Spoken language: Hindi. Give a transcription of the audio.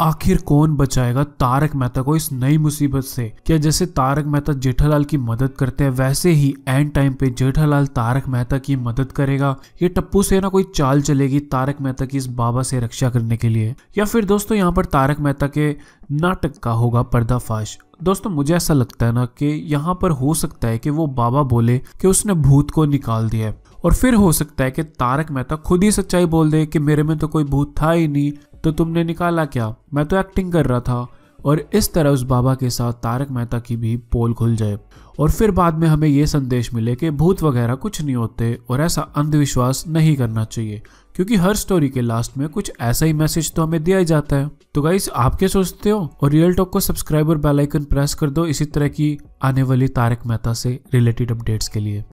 आखिर कौन बचाएगा तारक मेहता को इस नई मुसीबत से क्या जैसे तारक मेहता जेठालाल की मदद करते हैं वैसे ही एंड टाइम पे जेठालाल तारक मेहता की मदद करेगा ये टप्पू से ना कोई चाल चलेगी तारक मेहता की इस बाबा से रक्षा करने के लिए या फिर दोस्तों यहाँ पर तारक मेहता के नाटक का होगा पर्दाफाश दोस्तों मुझे ऐसा लगता है ना कि यहाँ पर हो सकता है कि वो बाबा बोले कि उसने भूत को निकाल दिया और फिर हो सकता है कि तारक मेहता खुद ही सच्चाई बोल दे कि मेरे में तो कोई भूत था ही नहीं तो तुमने निकाला क्या मैं तो एक्टिंग कर रहा था और इस तरह उस बाबा के साथ तारक मेहता की भी पोल खुल जाए और फिर बाद में हमें ये संदेश मिले कि भूत वगैरह कुछ नहीं होते और ऐसा अंधविश्वास नहीं करना चाहिए क्योंकि हर स्टोरी के लास्ट में कुछ ऐसा ही मैसेज तो हमें दिया ही जाता है तो गाइस आप क्या सोचते हो और रियल टॉक को सब्सक्राइब और बेलाइकन प्रेस कर दो इसी तरह की आने वाली तारक मेहता से रिलेटेड अपडेट्स के लिए